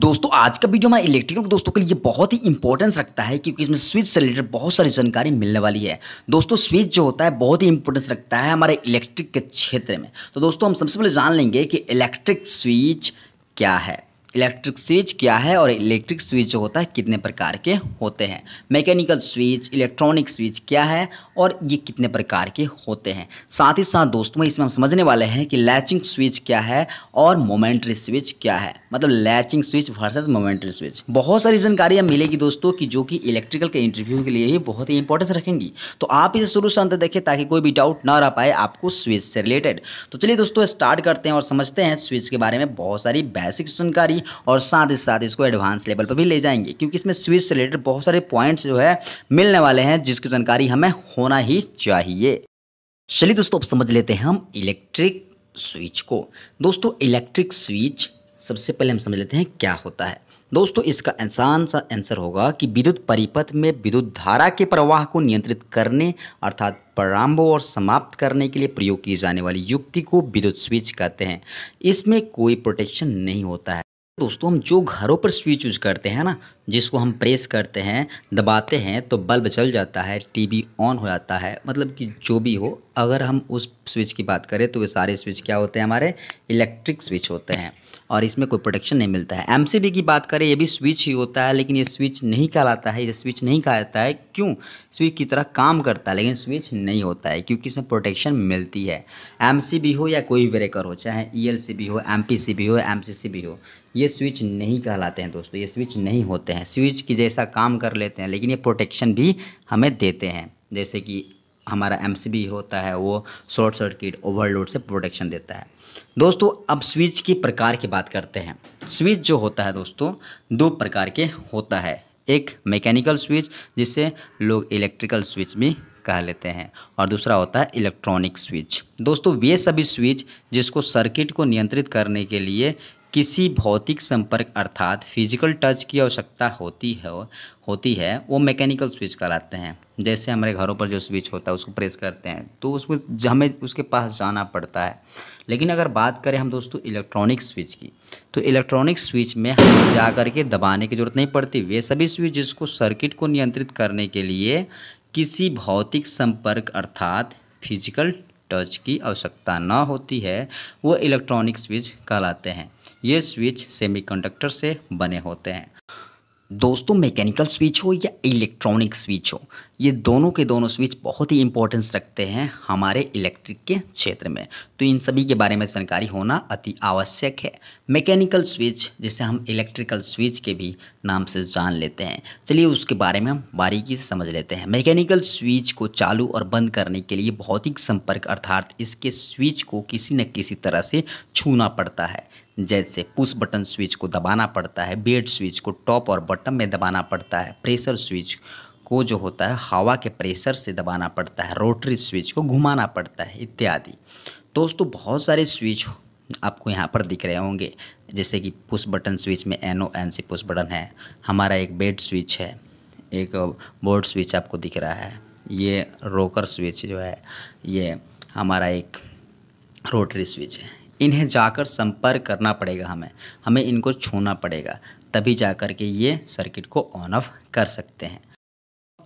दोस्तों आज का वीडियो हमारा इलेक्ट्रिकल दोस्तों के लिए बहुत ही इंपॉर्टेंस रखता है क्योंकि इसमें स्विच से रिलेटेड बहुत सारी जानकारी मिलने वाली है दोस्तों स्विच जो होता है बहुत ही इंपॉर्टेंस रखता है हमारे इलेक्ट्रिक के क्षेत्र में तो दोस्तों हम सबसे पहले जान लेंगे कि इलेक्ट्रिक स्विच क्या है इलेक्ट्रिक स्विच क्या है और इलेक्ट्रिक स्विच जो होता है कितने प्रकार के होते हैं मैकेनिकल स्विच इलेक्ट्रॉनिक स्विच क्या है और ये कितने प्रकार के होते हैं साथ ही साथ दोस्तों इसमें हम समझने वाले हैं कि लैचिंग स्विच क्या है और मोमेंट्री स्विच क्या है मतलब latching switch versus momentary switch बहुत सारी जानकारियाँ मिलेगी दोस्तों की जो कि इलेक्ट्रिकल के इंटरव्यू के लिए ही बहुत ही इंपॉर्टेंस रखेंगी तो आप इसे शुरू से अंत देखें ताकि कोई भी डाउट ना रह पाए आपको स्विच से रिलेटेड तो चलिए दोस्तों स्टार्ट करते हैं और समझते हैं स्विच के बारे में बहुत सारी बेसिक जानकारी और साथ ही साथ इसको एडवांस लेवल पर भी ले जाएंगे क्योंकि इसमें स्विच से रिलेटेड बहुत सारे पॉइंट्स जो है मिलने वाले हैं जिसकी जानकारी हमें होना ही चाहिए चलिए दोस्तों अब समझ लेते हैं हम इलेक्ट्रिक स्विच को दोस्तों इलेक्ट्रिक स्विच सबसे पहले हम समझ लेते हैं क्या होता है दोस्तों इसका आसान सा आंसर होगा कि विद्युत परिपथ में विद्युत धारा के प्रवाह को नियंत्रित करने अर्थात प्रारंभ और समाप्त करने के लिए प्रयोग की जाने वाली युक्ति को विद्युत स्विच कहते हैं इसमें कोई प्रोटेक्शन नहीं होता है दोस्तों हम जो घरों पर स्विच यूज करते हैं ना जिसको हम प्रेस करते हैं दबाते हैं तो बल्ब चल जाता है टीवी ऑन हो जाता है मतलब कि जो भी हो अगर हम उस स्विच की बात करें तो वे सारे स्विच क्या होते हैं हमारे इलेक्ट्रिक स्विच होते हैं और इसमें कोई प्रोटेक्शन नहीं मिलता है एम की बात करें ये भी स्विच ही होता है लेकिन ये स्विच नहीं कहलाता है ये स्विच नहीं कहा जाता है क्यों स्विच की तरह काम करता है लेकिन स्विच नहीं होता है क्योंकि इसमें प्रोटेक्शन मिलती है एम हो या कोई ब्रेकर हो चाहे ई e भी हो एम भी हो एम भी हो ये स्विच नहीं कहलाते हैं दोस्तों ये स्विच नहीं होते हैं स्विच की जैसा काम कर लेते हैं लेकिन ये प्रोटेक्शन भी हमें देते हैं जैसे कि हमारा एम होता है वो शॉर्ट सर्किट ओवरलोड से प्रोटेक्शन देता है दोस्तों अब स्विच की प्रकार की बात करते हैं स्विच जो होता है दोस्तों दो प्रकार के होता है एक मैकेनिकल स्विच जिसे लोग इलेक्ट्रिकल स्विच भी कह लेते हैं और दूसरा होता है इलेक्ट्रॉनिक स्विच दोस्तों ये सभी स्विच जिसको सर्किट को नियंत्रित करने के लिए किसी भौतिक संपर्क अर्थात फिजिकल टच की आवश्यकता होती है होती है वो मैकेनिकल स्विच कहलाते हैं जैसे हमारे घरों पर जो स्विच होता है उसको प्रेस करते हैं तो उसको हमें उसके पास जाना पड़ता है लेकिन अगर बात करें हम दोस्तों इलेक्ट्रॉनिक स्विच की तो इलेक्ट्रॉनिक स्विच में हमें जा कर के दबाने की ज़रूरत नहीं पड़ती वे सभी स्विच जिसको सर्किट को नियंत्रित करने के लिए किसी भौतिक संपर्क अर्थात फिजिकल टच की आवश्यकता ना होती है वो इलेक्ट्रॉनिक स्विच कहलाते हैं ये स्विच सेमीकंडक्टर से बने होते हैं दोस्तों मैकेनिकल स्विच हो या इलेक्ट्रॉनिक स्विच हो ये दोनों के दोनों स्विच बहुत ही इंपॉर्टेंस रखते हैं हमारे इलेक्ट्रिक के क्षेत्र में तो इन सभी के बारे में जानकारी होना अति आवश्यक है मैकेनिकल स्विच जिसे हम इलेक्ट्रिकल स्विच के भी नाम से जान लेते हैं चलिए उसके बारे में हम बारीकी से समझ लेते हैं मैकेनिकल स्विच को चालू और बंद करने के लिए भौतिक संपर्क अर्थात इसके स्विच को किसी न किसी तरह से छूना पड़ता है जैसे पुश बटन स्विच को दबाना पड़ता है बेड स्विच को टॉप और बटन में दबाना पड़ता है प्रेशर स्विच को जो होता है हवा के प्रेशर से दबाना पड़ता है रोटरी स्विच को घुमाना पड़ता है इत्यादि दोस्तों बहुत सारे स्विच आपको यहाँ पर दिख रहे होंगे जैसे कि पुश बटन स्विच में N O N C push button है हमारा एक बेड स्विच है एक बोर्ड स्विच आपको दिख रहा है ये रोकर स्विच जो है ये हमारा एक रोटरी स्विच है इन्हें जाकर संपर्क करना पड़ेगा हमें हमें इनको छूना पड़ेगा तभी जा कर के ये सर्किट को ऑन ऑफ कर सकते हैं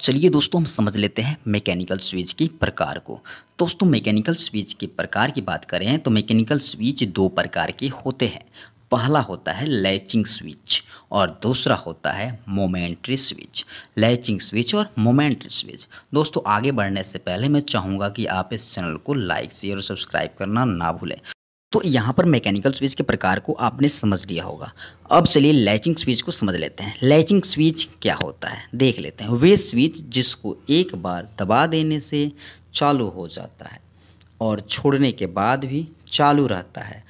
चलिए दोस्तों हम समझ लेते हैं मैकेनिकल स्विच की प्रकार को दोस्तों मैकेनिकल स्विच के प्रकार की बात करें तो मैकेनिकल स्विच दो प्रकार के होते हैं पहला होता है लैचिंग स्विच और दूसरा होता है मोमेंट्री स्विच लैचिंग स्विच और मोमेंट्री स्विच दोस्तों आगे बढ़ने से पहले मैं चाहूँगा कि आप इस चैनल को लाइक शेयर और सब्सक्राइब करना ना भूलें तो यहाँ पर मैकेनिकल स्विच के प्रकार को आपने समझ लिया होगा अब चलिए लैचिंग स्विच को समझ लेते हैं लैचिंग स्विच क्या होता है देख लेते हैं वे स्विच जिसको एक बार दबा देने से चालू हो जाता है और छोड़ने के बाद भी चालू रहता है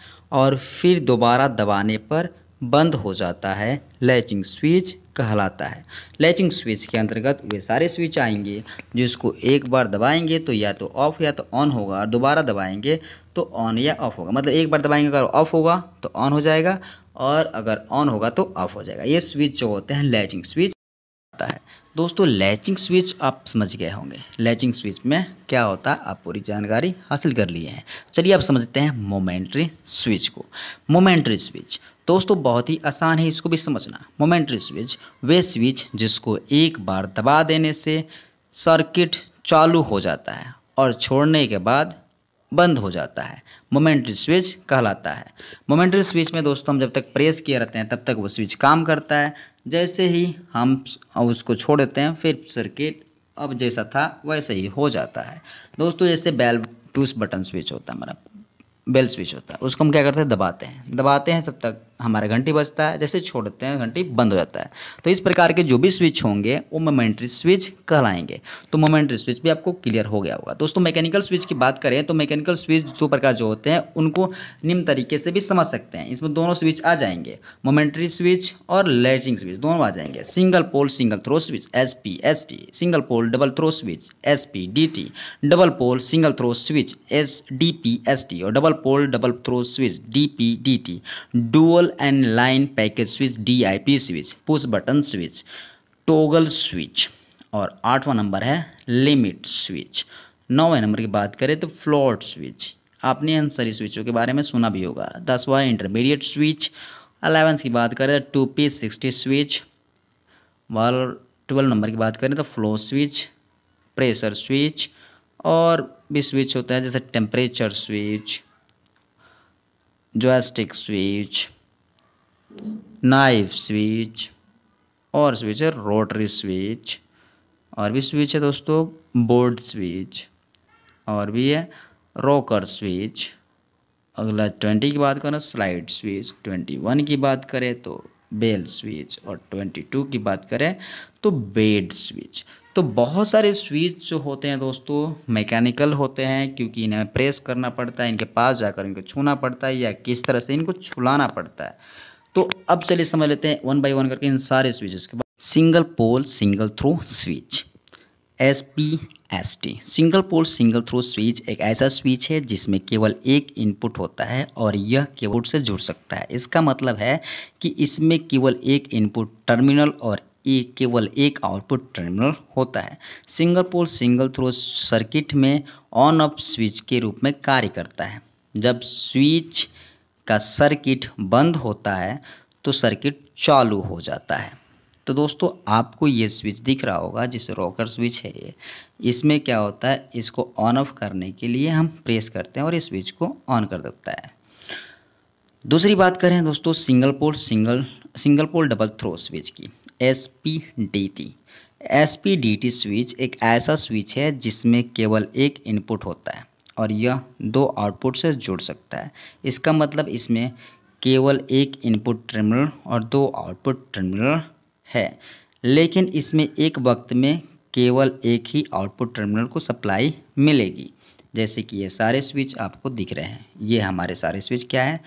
और फिर दोबारा दबाने पर बंद हो जाता है लैचिंग स्विच कहलाता है लैचिंग स्विच के अंतर्गत वे सारे स्विच आएंगे जिसको एक बार दबाएंगे तो या तो ऑफ या तो ऑन होगा और दोबारा दबाएंगे तो ऑन या ऑफ होगा मतलब एक बार दबाएंगे अगर ऑफ होगा तो ऑन हो जाएगा और अगर ऑन होगा तो ऑफ हो जाएगा ये स्विच जो होते हैं लैचिंग स्विच आता है दोस्तों लैचिंग स्विच आप समझ गए होंगे लैचिंग स्विच में क्या होता है आप पूरी जानकारी हासिल कर लिए हैं चलिए आप समझते हैं मोमेंट्री स्विच को मोमेंट्री स्विच दोस्तों बहुत ही आसान है इसको भी समझना मोमेंट्री स्विच वे स्विच जिसको एक बार दबा देने से सर्किट चालू हो जाता है और छोड़ने के बाद बंद हो जाता है मोमेंट्री स्विच कहलाता है मोमेंट्री स्विच में दोस्तों हम जब तक प्रेस किए रहते हैं तब तक वो स्विच काम करता है जैसे ही हम उसको छोड़ देते हैं फिर सर्किट अब जैसा था वैसे ही हो जाता है दोस्तों जैसे बैल टूस बटन स्विच होता है हमारा बेल स्विच होता है उसको हम क्या करते हैं दबाते हैं दबाते हैं तब तक हमारा घंटी बजता है जैसे छोड़ते हैं घंटी बंद हो जाता है तो इस प्रकार के जो भी स्विच होंगे वो मोमेंट्री स्विच कहलाएंगे तो मोमेंट्री स्विच भी आपको क्लियर हो गया होगा दोस्तों मैकेनिकल स्विच की बात करें तो मैकेनिकल स्विच दो प्रकार जो होते हैं उनको निम्न तरीके से भी समझ सकते हैं इसमें दोनों स्विच आ जाएंगे मोमेंट्री स्विच और लैचिंग स्विच दोनों आ जाएंगे single pole single throw switch S P S T single pole double throw switch S P D T double pole single throw switch S D P S T और double pole double throw switch D P D T dual line package switch D I P switch push button switch toggle switch और आठवां number है limit switch नौवें number की बात करें तो float switch आपने इन सारी स्विचों के बारे में सुना भी होगा दसवां इंटरमीडिएट स्विच अलेवेंथ की बात करें तो टू पी सिक्सटी स्विच वाल ट्वेल्व नंबर की बात करें तो फ्लो स्विच प्रेशर स्विच और भी स्विच होता है जैसे temperature switch joystick switch knife switch और स्विच है रोटरी स्विच और भी स्विच है दोस्तों बोर्ड स्विच और भी है रोकर स्विच अगला ट्वेंटी की बात करें स्लाइड स्विच ट्वेंटी वन की बात करें तो बेल स्विच और ट्वेंटी टू की बात करें तो बेड स्विच तो बहुत सारे स्विच जो होते हैं दोस्तों मैकेनिकल होते हैं क्योंकि इन्हें प्रेस करना पड़ता है इनके पास जाकर इनको छूना पड़ता है या किस तरह से इनको छुलाना पड़ता है तो अब चलिए समझ लेते हैं वन बाई वन करके इन सारे स्विचेस के बाद single pole single throw switch S P S T single pole single throw switch एक ऐसा स्विच है जिसमें केवल एक इनपुट होता है और यह केबोर्ड से जुड़ सकता है इसका मतलब है कि इसमें केवल एक इनपुट टर्मिनल और एक केवल एक आउटपुट टर्मिनल होता है single pole single throw circuit में ऑन ऑफ स्विच के रूप में कार्य करता है जब स्विच का सर्किट बंद होता है तो सर्किट चालू हो जाता है तो दोस्तों आपको ये स्विच दिख रहा होगा जिस रॉकर स्विच है ये इसमें क्या होता है इसको ऑन ऑफ करने के लिए हम प्रेस करते हैं और इस स्विच को ऑन कर देता है दूसरी बात करें दोस्तों single pole single single pole double throw switch की S P D T S P D T switch एक ऐसा स्विच है जिसमें केवल एक इनपुट होता है और यह दो आउटपुट से जुड़ सकता है इसका मतलब इसमें केवल एक इनपुट टर्मिनल और दो आउटपुट टर्मिनल है लेकिन इसमें एक वक्त में केवल एक ही आउटपुट टर्मिनल को सप्लाई मिलेगी जैसे कि ये सारे स्विच आपको दिख रहे हैं ये हमारे सारे स्विच क्या है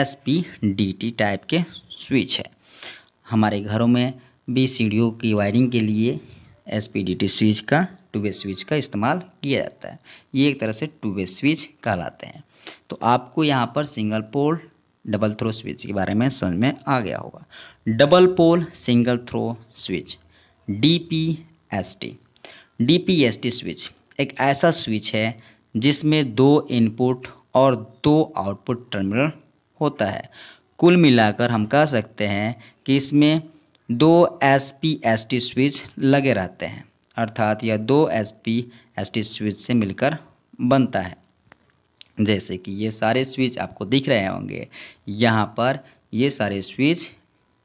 S P D T type के स्विच है हमारे घरों में भी सीढ़ियों की वायरिंग के लिए S P D T switch का टू वे स्विच का इस्तेमाल किया जाता है ये एक तरह से टू वे स्विच कहलाते हैं तो आपको यहाँ पर single pole double throw switch के बारे में समझ में आ गया होगा double pole single throw switch D P S T D P S T switch एक ऐसा स्विच है जिसमें दो इनपुट और दो आउटपुट टर्मिनल होता है कुल मिलाकर हम कह सकते हैं कि इसमें दो S P S T switch लगे रहते हैं अर्थात यह दो S P S T switch से मिलकर बनता है जैसे कि ये सारे स्विच आपको दिख रहे होंगे यहाँ पर ये सारे switch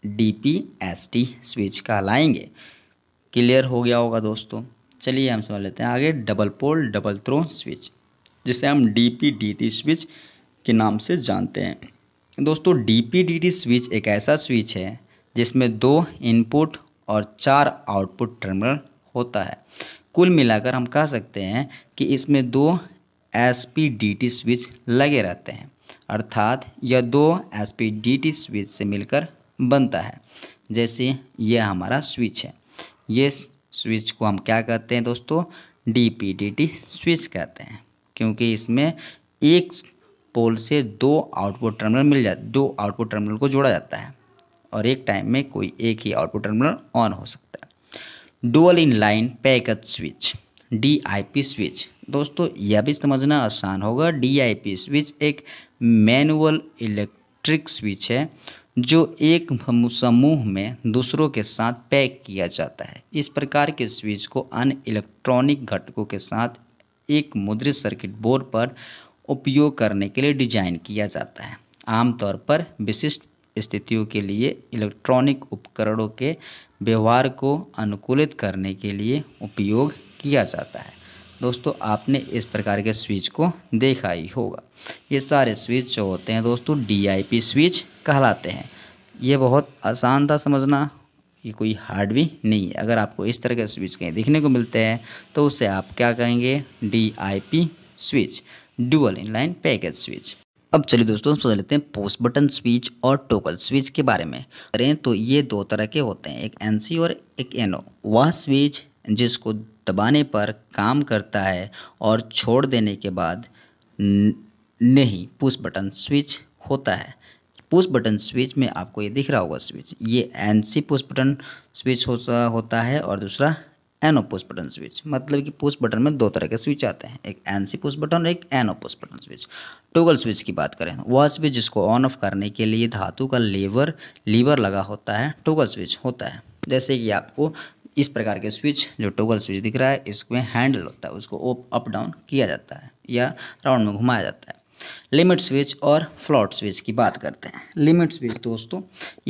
D P S T switch कहलाएंगे क्लियर हो गया होगा दोस्तों चलिए हम समझ लेते हैं आगे double pole double throw switch जिसे हम D P D T switch के नाम से जानते हैं दोस्तों D P D T switch एक ऐसा स्विच है जिसमें दो इनपुट और चार आउटपुट टर्मिनल होता है कुल मिलाकर हम कह सकते हैं कि इसमें दो एस स्विच लगे रहते हैं अर्थात यह दो एस स्विच से मिलकर बनता है जैसे यह हमारा स्विच है ये स्विच को हम क्या कहते हैं दोस्तों डी स्विच कहते हैं क्योंकि इसमें एक पोल से दो आउटपुट टर्मिनल मिल जाते दो आउटपुट टर्मिनल को जोड़ा जाता है और एक टाइम में कोई एक ही आउटपुट टर्मिनल ऑन हो सकता है dual in line package switch D I P switch दोस्तों यह भी समझना आसान होगा डी आई पी स्विच एक मैनुअल इलेक्ट्रिक स्विच है जो एक समूह में दूसरों के साथ पैक किया जाता है इस प्रकार के स्विच को अन्य इलेक्ट्रॉनिक घटकों के साथ एक मुद्रित सर्किट बोर्ड पर उपयोग करने के लिए डिजाइन किया जाता है आमतौर पर विशिष्ट स्थितियों के लिए इलेक्ट्रॉनिक उपकरणों के व्यवहार को अनुकूलित करने के लिए उपयोग किया जाता है दोस्तों आपने इस प्रकार के स्विच को देखा ही होगा ये सारे स्विच जो होते हैं दोस्तों डीआईपी स्विच कहलाते हैं ये बहुत आसान था समझना ये कोई हार्ड भी नहीं है अगर आपको इस तरह के स्विच कहीं देखने को मिलते हैं तो उसे आप क्या कहेंगे D I P switch dual inline package switch अब चलिए दोस्तों समझ लेते हैं पोस्ट बटन स्विच और टोकल स्विच के बारे में करें तो ये दो तरह के होते हैं एक एन और एक एनओ वह स्विच जिसको दबाने पर काम करता है और छोड़ देने के बाद नहीं पुश बटन स्विच होता है पुश बटन स्विच में आपको ये दिख रहा होगा स्विच ये एनसी पुश बटन स्विच होता होता है और दूसरा ओ पुश बटन स्विच मतलब कि पुश बटन में दो तरह के स्विच आते हैं एक एन सी पुश बटन और एक O push button switch toggle switch की बात करें वह स्विच जिसको ऑन ऑफ करने के लिए धातु का लेवर लीवर लगा होता है टोगल स्विच होता है जैसे कि आपको इस प्रकार के स्विच जो टोगल स्विच दिख रहा है इसमें हैंडल होता है उसको अप डाउन किया जाता है या राउंड में घुमाया जाता है लिमिट स्विच और फ्लॉट स्विच की बात करते हैं लिमिट स्विच दोस्तों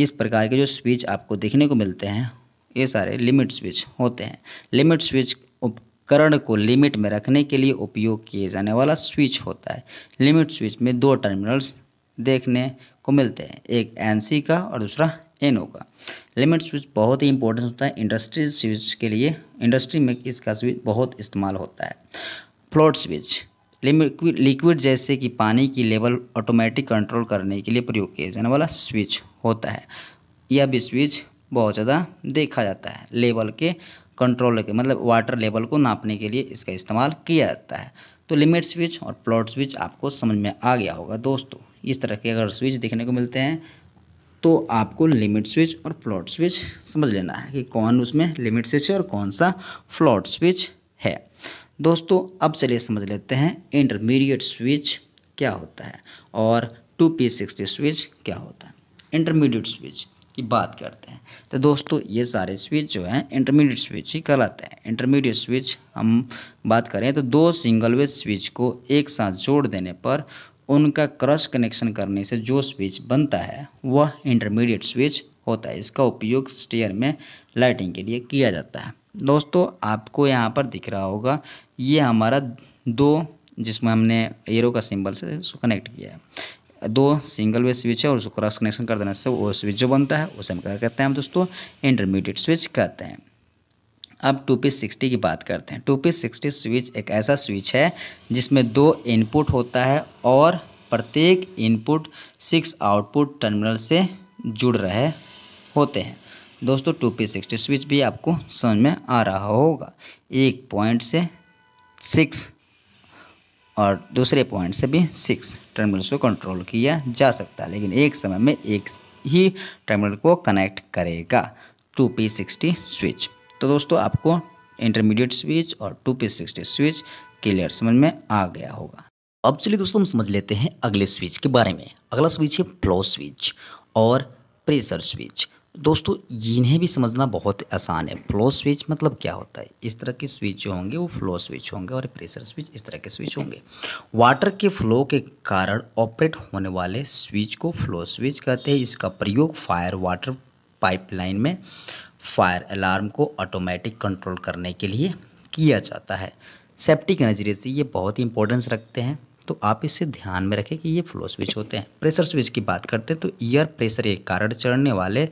इस प्रकार के जो स्विच आपको देखने को मिलते हैं ये सारे लिमिट स्विच होते हैं लिमिट स्विच उपकरण को लिमिट में रखने के लिए उपयोग किए जाने वाला स्विच होता है लिमिट स्विच में दो टर्मिनल्स देखने को मिलते हैं एक एन का और दूसरा ओ का लिमिट स्विच बहुत ही इंपॉर्टेंट होता है इंडस्ट्री स्विच के लिए इंडस्ट्री में इसका स्विच बहुत इस्तेमाल होता है फ्लोट स्विच लिक्विड जैसे कि पानी की लेवल ऑटोमेटिक कंट्रोल करने के लिए प्रयोग किया जाने वाला स्विच होता है यह भी स्विच बहुत ज़्यादा देखा जाता है लेवल के कंट्रोल के मतलब वाटर लेवल को नापने के लिए इसका इस्तेमाल किया जाता है तो लिमिट स्विच और प्लॉट स्विच आपको समझ में आ गया होगा दोस्तों इस तरह के अगर स्विच देखने को मिलते हैं तो आपको लिमिट स्विच और प्लॉट स्विच समझ लेना है कि कौन उसमें लिमिट स्विच है और कौन सा फ्लॉट स्विच है दोस्तों अब चलिए समझ लेते हैं इंटरमीडिएट स्विच क्या होता है और टू पी सिक्सटी स्विच क्या होता है इंटरमीडिएट स्विच की बात करते हैं तो दोस्तों ये सारे स्विच जो हैं इंटरमीडिएट स्विच ही कहलाते हैं इंटरमीडिएट स्विच हम बात करें तो दो सिंगल वे स्विच को एक साथ जोड़ देने पर उनका क्रॉस कनेक्शन करने से जो स्विच बनता है वह इंटरमीडिएट स्विच होता है इसका उपयोग स्टेयर में लाइटिंग के लिए किया जाता है दोस्तों आपको यहाँ पर दिख रहा होगा ये हमारा दो जिसमें हमने एरो का सिंबल से कनेक्ट किया है दो सिंगल वे स्विच है और उसको क्रॉस कनेक्शन कर देने से वो स्विच जो बनता है उसे हम क्या कहते हैं हम दोस्तों इंटरमीडिएट स्विच कहते हैं अब टू पी सिक्सटी की बात करते हैं टू पी सिक्सटी स्विच एक ऐसा स्विच है जिसमें दो इनपुट होता है और प्रत्येक इनपुट सिक्स आउटपुट टर्मिनल से जुड़ रहे होते हैं दोस्तों टू पी सिक्सटी स्विच भी आपको समझ में आ रहा होगा एक पॉइंट से सिक्स और दूसरे पॉइंट से भी सिक्स टर्मिनल्स को कंट्रोल किया जा सकता है लेकिन एक समय में एक ही टर्मिनल को कनेक्ट करेगा टू पी सिक्सटी स्विच तो दोस्तों आपको इंटरमीडिएट स्विच और two P sixty switch clear समझ में आ गया होगा अब चलिए दोस्तों हम समझ लेते हैं अगले स्विच के बारे में अगला स्विच है फ्लो स्विच और प्रेशर स्विच दोस्तों इन्हें भी समझना बहुत आसान है फ्लो स्विच मतलब क्या होता है इस तरह के स्विच जो होंगे वो फ्लो स्विच होंगे और प्रेशर स्विच इस तरह के स्विच होंगे वाटर के फ्लो के कारण ऑपरेट होने वाले स्विच को फ्लो स्विच कहते हैं इसका प्रयोग फायर वाटर पाइपलाइन में फायर अलार्म को ऑटोमेटिक कंट्रोल करने के लिए किया जाता है सेप्टिक नज़रिए से ये बहुत ही इंपॉर्टेंस रखते हैं तो आप इसे ध्यान में रखें कि ये फ्लो स्विच होते हैं प्रेशर स्विच की बात करते हैं तो ईयर प्रेशर के कारण चढ़ने वाले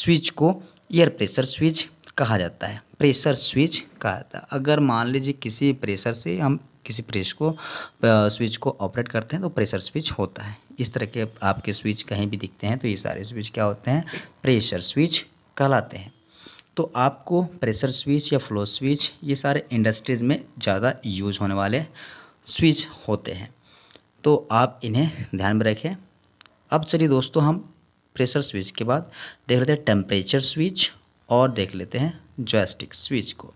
स्विच को ईयर प्रेशर स्विच कहा जाता है प्रेशर स्विच कहा जाता है अगर मान लीजिए किसी प्रेशर से हम किसी प्रेस को स्विच को ऑपरेट करते हैं तो प्रेशर स्विच होता है इस तरह के आपके स्विच कहीं भी दिखते हैं तो ये सारे स्विच क्या होते हैं प्रेशर स्विच कहलाते हैं तो आपको प्रेशर स्विच या फ्लो स्विच ये सारे इंडस्ट्रीज़ में ज़्यादा यूज होने वाले स्विच होते हैं तो आप इन्हें ध्यान में रखें अब चलिए दोस्तों हम प्रेशर स्विच के बाद देख लेते हैं टेम्परेचर स्विच और देख लेते हैं जॉयस्टिक स्विच को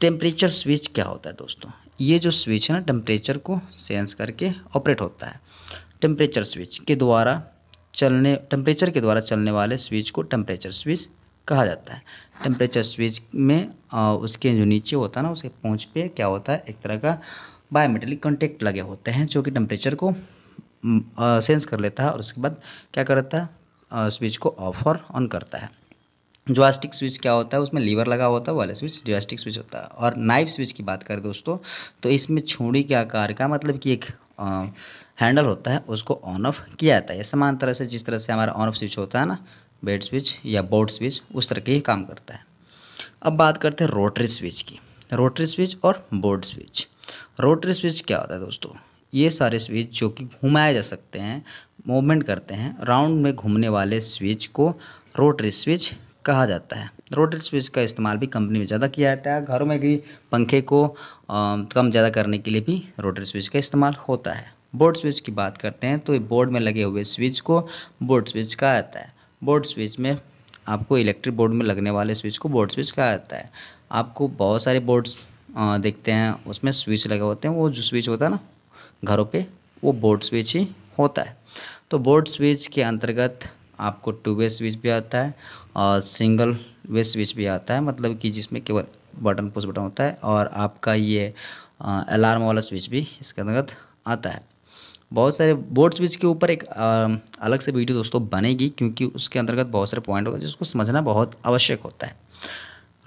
टेम्परेचर स्विच क्या होता है दोस्तों ये जो स्विच है ना टेम्परेचर को सेंस करके ऑपरेट होता है टेम्परेचर स्विच के द्वारा चलने टेम्परेचर के द्वारा चलने वाले स्विच को टेम्परेचर स्विच कहा जाता है टेम्परेचर स्विच में आ, उसके जो नीचे होता है ना उसके पहुँच पे क्या होता है एक तरह का बायोमेटेलिक कॉन्टेक्ट लगे होते हैं जो कि टेम्परेचर को सेंस कर लेता है और उसके बाद क्या करता है स्विच को ऑफ और ऑन करता है जोस्टिक स्विच क्या होता है उसमें लीवर लगा होता है वाला स्विच जोस्टिक स्विच होता है और नाइफ स्विच की बात करें दोस्तों तो इसमें छोड़ी के आकार का मतलब कि एक आ, हैंडल होता है उसको ऑन ऑफ किया जाता है समान तरह से जिस तरह से हमारा ऑन ऑफ स्विच होता है ना बेड स्विच या बोर्ड स्विच उस तरह के ही काम करता है अब बात करते हैं रोटरी स्विच की रोटरी स्विच और बोर्ड स्विच रोटरी स्विच क्या होता है दोस्तों ये सारे स्विच जो कि घुमाए जा सकते हैं मूवमेंट करते हैं राउंड में घूमने वाले स्विच को रोटरी स्विच कहा जाता है रोटरी स्विच का इस्तेमाल भी कंपनी में ज़्यादा किया जाता है घरों में भी पंखे को आ, कम ज़्यादा करने के लिए भी रोटरी स्विच का इस्तेमाल होता है बोर्ड स्विच की बात करते हैं तो बोर्ड में लगे हुए स्विच को बोर्ड स्विच कहा जाता है बोर्ड स्विच में आपको इलेक्ट्रिक बोर्ड में लगने वाले स्विच को बोर्ड स्विच कहा जाता है आपको बहुत सारे बोर्ड्स देखते हैं उसमें स्विच लगे होते हैं वो जो स्विच होता है ना घरों पे वो बोर्ड स्विच ही होता है तो बोर्ड स्विच के अंतर्गत आपको टू वे स्विच भी आता है और सिंगल वे स्विच भी आता है मतलब कि जिसमें केवल बटन पुश बटन होता है और आपका ये अलार्म वाला स्विच भी इसके अंतर्गत आता है बहुत सारे बोर्ड स्विच के ऊपर एक आ, अलग से वीडियो दोस्तों बनेगी क्योंकि उसके अंतर्गत बहुत सारे पॉइंट होते हैं जिसको समझना बहुत आवश्यक होता है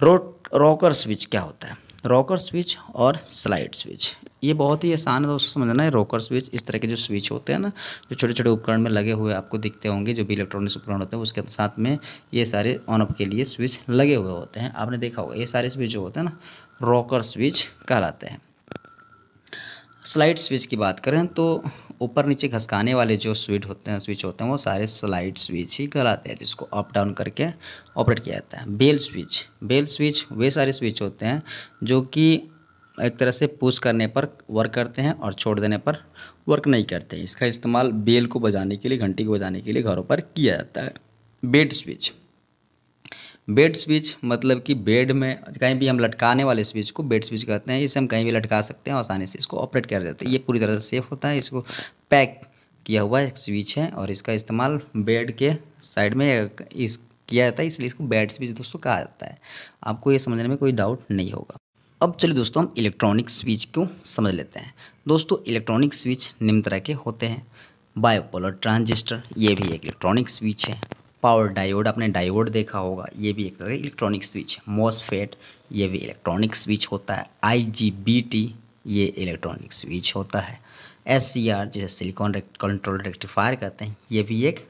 रोट रॉकर स्विच क्या होता है रॉकर स्विच और स्लाइड स्विच ये बहुत ही आसान है दोस्तों समझना है रॉकर स्विच इस तरह के जो स्विच होते हैं ना जो छोटे छोटे उपकरण में लगे हुए आपको दिखते होंगे जो भी इलेक्ट्रॉनिक्स उपकरण होते हैं उसके साथ में ये सारे ऑन ऑफ के लिए स्विच लगे हुए होते हैं आपने देखा होगा ये सारे स्विच जो होते हैं ना रॉकर स्विच कहलाते हैं स्लाइड स्विच की बात करें तो ऊपर नीचे घसकाने वाले जो स्विच होते हैं स्विच होते हैं वो सारे स्लाइड स्विच ही कहलाते हैं जिसको अप डाउन करके ऑपरेट किया जाता है बेल स्विच बेल स्विच वे सारे स्विच होते हैं जो कि एक तरह से पुश करने पर वर्क करते हैं और छोड़ देने पर वर्क नहीं करते इसका इस्तेमाल बेल को बजाने के लिए घंटी को बजाने के लिए घरों पर किया जाता है बेड स्विच बेड स्विच मतलब कि बेड में कहीं भी हम लटकाने वाले स्विच को बेड स्विच कहते हैं इसे हम कहीं भी लटका सकते हैं आसानी से इसको ऑपरेट कर देते हैं ये पूरी तरह से सेफ होता है इसको पैक किया हुआ एक स्विच है और इसका इस्तेमाल बेड के साइड में इस किया जाता है इसलिए इसको बेड स्विच दोस्तों कहा जाता है आपको ये समझने में कोई डाउट नहीं होगा अब चलिए दोस्तों हम इलेक्ट्रॉनिक स्विच को समझ लेते हैं दोस्तों इलेक्ट्रॉनिक स्विच निम्न तरह के होते हैं बायोपोलर ट्रांजिस्टर ये भी एक इलेक्ट्रॉनिक स्विच है पावर डायोड आपने डायोड देखा होगा ये भी एक तरह इलेक्ट्रॉनिक स्विच मॉसफेट ये भी इलेक्ट्रॉनिक स्विच होता है आईजीबीटी ये इलेक्ट्रॉनिक स्विच होता है एस e जिसे सिलिकॉन कंट्रोल रेक्टिफायर कहते हैं ये भी एक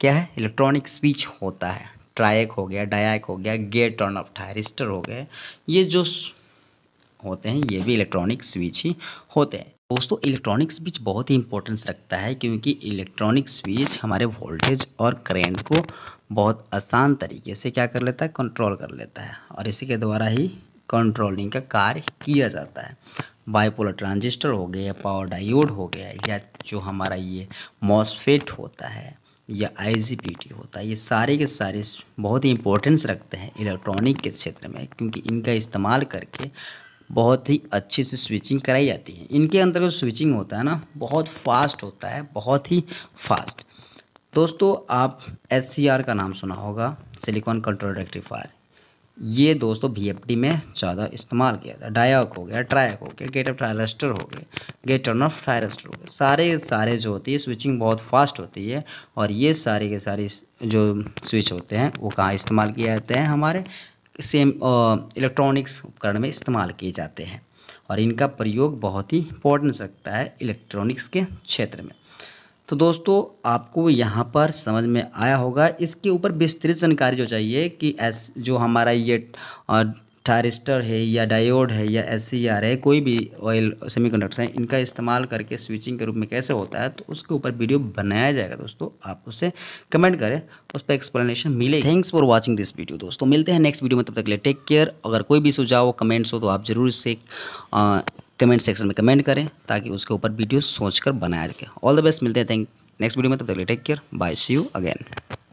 क्या है इलेक्ट्रॉनिक स्विच होता है ट्राइक हो गया डायक हो गया गेट टर्न ऑफ थायरिस्टर हो गए ये जो होते हैं ये भी इलेक्ट्रॉनिक स्विच ही होते हैं दोस्तों इलेक्ट्रॉनिक स्विच बहुत ही इंपॉर्टेंस रखता है क्योंकि इलेक्ट्रॉनिक स्विच हमारे वोल्टेज और करेंट को बहुत आसान तरीके से क्या कर लेता है कंट्रोल कर लेता है और इसी के द्वारा ही कंट्रोलिंग का कार्य किया जाता है बाइपोलर ट्रांजिस्टर हो गया पावर डायोड हो गया या जो हमारा ये मॉसफेट होता है या आईजीपीटी होता है ये सारे के सारे बहुत ही इंपॉर्टेंस रखते हैं इलेक्ट्रॉनिक के क्षेत्र में क्योंकि इनका इस्तेमाल करके बहुत ही अच्छे से स्विचिंग कराई जाती है इनके अंतर्गत स्विचिंग होता है ना बहुत फास्ट होता है बहुत ही फास्ट दोस्तों आप एस का नाम सुना होगा सिलिकॉन कंट्रोल रेक्टिफायर ये दोस्तों वी में ज़्यादा इस्तेमाल किया था डायक हो गया ट्रायक हो गया गेट ऑफ ट्रायरस्टर हो गया गेट टर्न ऑफ ट्रायरस्टर हो गया सारे सारे जो होती है स्विचिंग बहुत फास्ट होती है और ये सारे के सारे जो स्विच होते हैं वो कहाँ इस्तेमाल किए जाते हैं हमारे सेम इलेक्ट्रॉनिक्स uh, उपकरण में इस्तेमाल किए जाते हैं और इनका प्रयोग बहुत ही इम्पोर्टेंस रखता है इलेक्ट्रॉनिक्स के क्षेत्र में तो दोस्तों आपको यहाँ पर समझ में आया होगा इसके ऊपर विस्तृत जानकारी जो चाहिए कि एस जो हमारा ये uh, थायरिस्टर है या डायोड है या एस है कोई भी ऑयल कंडक्टर हैं इनका इस्तेमाल करके स्विचिंग के रूप में कैसे होता है तो उसके ऊपर वीडियो बनाया जाएगा दोस्तों आप उसे कमेंट करें उस पर एक्सप्लेनेशन मिले thanks for watching this video दोस्तों मिलते हैं नेक्स्ट वीडियो में तब तक ले टेक केयर अगर कोई भी सुझाव कमेंट्स हो तो आप ज़रूर इससे कमेंट सेक्शन में कमेंट करें ताकि उसके ऊपर वीडियो सोच कर बनाया जाए ऑल द बेस्ट मिलते हैं थैंक नेक्स्ट वीडियो में तब तक के लिए take care bye see you again